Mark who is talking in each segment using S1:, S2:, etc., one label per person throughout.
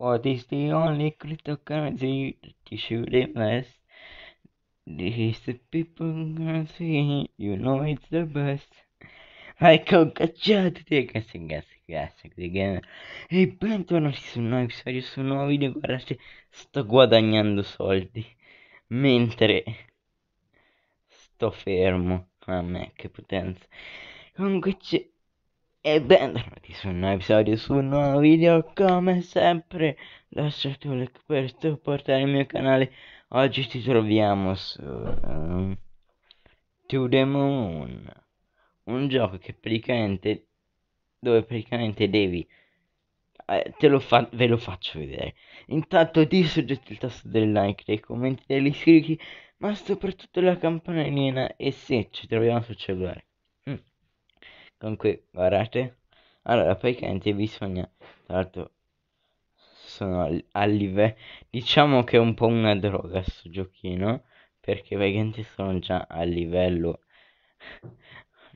S1: What is the only cryptocurrency that you should invest? This people currency, you know it's the best. Ecco, cacciatevi, grazie, grazie, grazie, again. E bentornati su un nuovo episodio, su un nuovo video, guardate, sto guadagnando soldi, mentre sto fermo, mamma mia, che potenza. Comunque c'è e benvenuti su un nuovo episodio, su un nuovo video, come sempre da like per supportare il mio canale. Oggi ci troviamo su um, To The Moon, un gioco che praticamente, dove praticamente devi, eh, te lo fa, ve lo faccio vedere. Intanto ti soggetto il tasto del like, dei commenti, degli iscritti, ma soprattutto la campanellina e se ci troviamo sul cellulare Comunque, guardate allora praticamente bisogna tra l'altro sono a livello diciamo che è un po' una droga sto giochino perché praticamente sono già a livello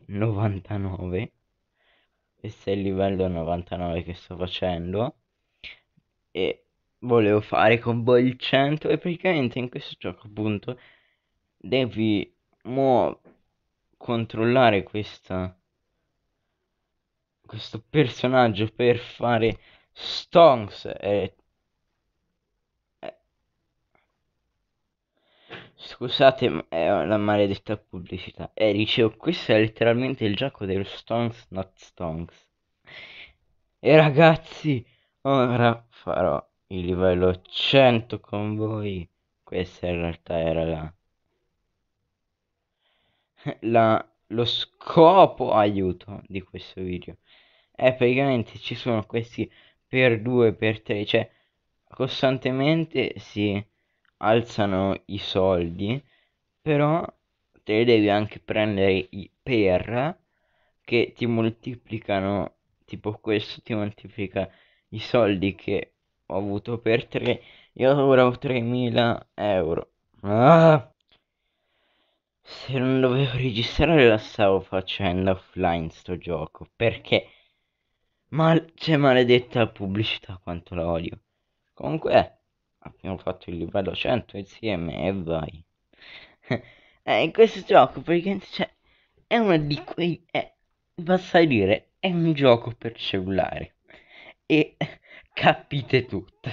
S1: 99 questo è il livello 99 che sto facendo e volevo fare con voi il 100 e praticamente in questo gioco appunto devi mo controllare questa questo personaggio per fare Stonks e... Scusate, ma è la maledetta pubblicità. Eh, dicevo, questo è letteralmente il gioco del Stonks Not Stonks. E ragazzi, ora farò il livello 100 con voi. Questa in realtà era la... La lo scopo aiuto di questo video è eh, praticamente ci sono questi per 2 per 3 cioè costantemente si alzano i soldi però te devi anche prendere i per che ti moltiplicano tipo questo ti moltiplica i soldi che ho avuto per 3 io ho ora 3000 euro ah! se non dovevo registrare la stavo facendo offline sto gioco perché mal c'è cioè, maledetta pubblicità quanto la odio comunque abbiamo fatto il livello 100 insieme e vai eh, questo gioco praticamente cioè, è uno di quei è, basta dire è un gioco per cellulare e capite tutto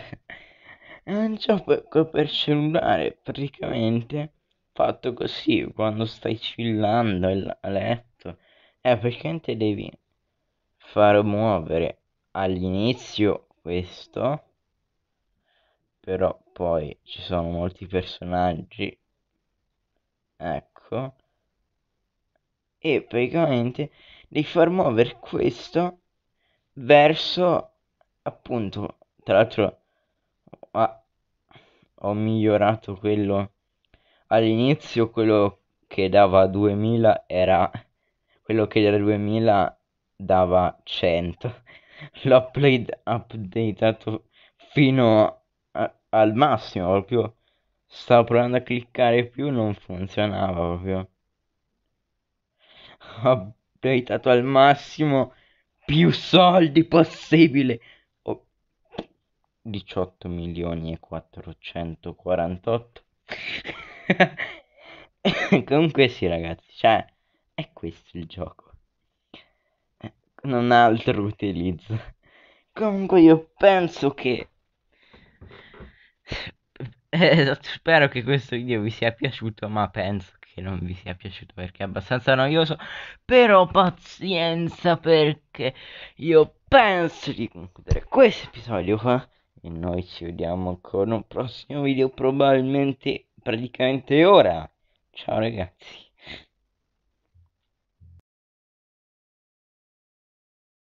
S1: è un gioco per cellulare praticamente fatto così quando stai chillando a letto è eh, perché devi far muovere all'inizio questo però poi ci sono molti personaggi ecco e praticamente devi far muovere questo verso appunto tra l'altro ah, ho migliorato quello all'inizio quello che dava 2000 era quello che da 2000 dava 100 l'ho update, updatato fino a, al massimo proprio stavo provando a cliccare più non funzionava proprio ho updatato al massimo più soldi possibile oh, 18 milioni e 448 Comunque sì ragazzi, cioè, è questo il gioco. Non ha altro utilizzo. Comunque io penso che... Eh, esatto, spero che questo video vi sia piaciuto, ma penso che non vi sia piaciuto perché è abbastanza noioso. Però pazienza perché io penso di concludere questo episodio qua. E noi ci vediamo con un prossimo video probabilmente praticamente ora. Ciao ragazzi.